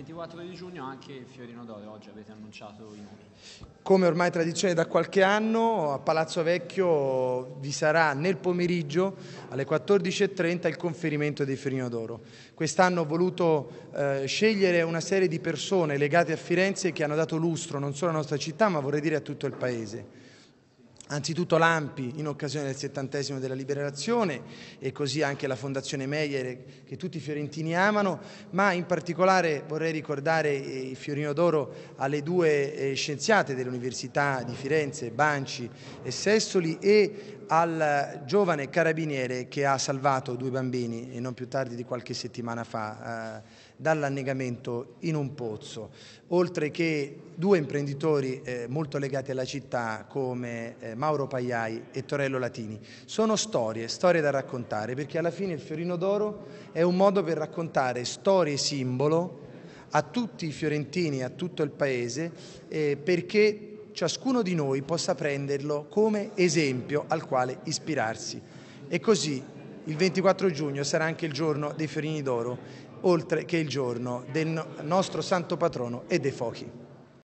24 di giugno anche Fiorino d'Oro, oggi avete annunciato i nomi. Come ormai tradizione da qualche anno, a Palazzo Vecchio vi sarà nel pomeriggio alle 14.30 il conferimento dei Fiorino d'Oro. Quest'anno ho voluto eh, scegliere una serie di persone legate a Firenze che hanno dato lustro non solo alla nostra città ma vorrei dire a tutto il Paese. Anzitutto l'AMPI in occasione del settantesimo della liberazione e così anche la Fondazione Meyer che tutti i fiorentini amano, ma in particolare vorrei ricordare eh, il Fiorino d'Oro alle due eh, scienziate dell'Università di Firenze, Banci e Sessoli e al giovane carabiniere che ha salvato due bambini, e non più tardi di qualche settimana fa, eh, dall'annegamento in un pozzo, oltre che due imprenditori eh, molto legati alla città come eh, Mauro Pagliai e Torello Latini. Sono storie, storie da raccontare, perché alla fine il Fiorino d'Oro è un modo per raccontare storie simbolo a tutti i fiorentini, a tutto il paese, eh, perché ciascuno di noi possa prenderlo come esempio al quale ispirarsi. E così il 24 giugno sarà anche il giorno dei Fiorini d'Oro, oltre che il giorno del nostro santo patrono e dei fuochi.